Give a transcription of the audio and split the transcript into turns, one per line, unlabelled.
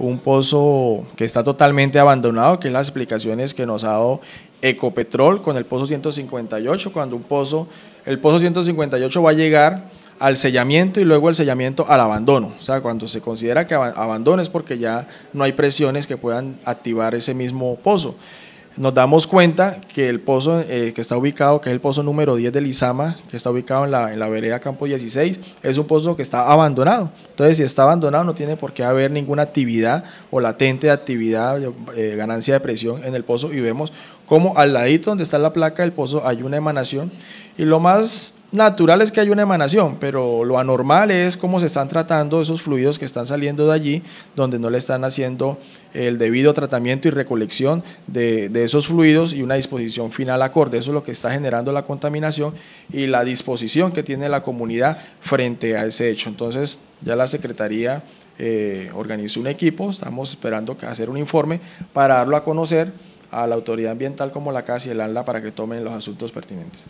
un pozo que está totalmente abandonado, que es las explicaciones que nos ha dado Ecopetrol con el pozo 158, cuando un pozo, el pozo 158 va a llegar al sellamiento y luego el sellamiento al abandono. O sea, cuando se considera que abandones es porque ya no hay presiones que puedan activar ese mismo pozo nos damos cuenta que el pozo eh, que está ubicado, que es el pozo número 10 de Lizama, que está ubicado en la, vereda Campo 16, es un pozo que está abandonado. Entonces, si está abandonado, no tiene por qué haber ninguna actividad o latente de actividad, eh, ganancia de presión en el pozo. Y vemos como al ladito donde está la placa del pozo hay una emanación. Y lo más natural es que hay una emanación, pero lo anormal es cómo se están tratando esos fluidos que están saliendo de allí, donde no le están haciendo el debido tratamiento y recolección de, esos fluidos y una disposición final acorde. Eso es lo que está generando la contaminación y la disposición que tiene la comunidad frente a ese hecho. Entonces, ya la Secretaría eh, organizó un equipo, estamos esperando hacer un informe para darlo a conocer a la autoridad ambiental como la CAS y el ANLA para que tomen los asuntos pertinentes.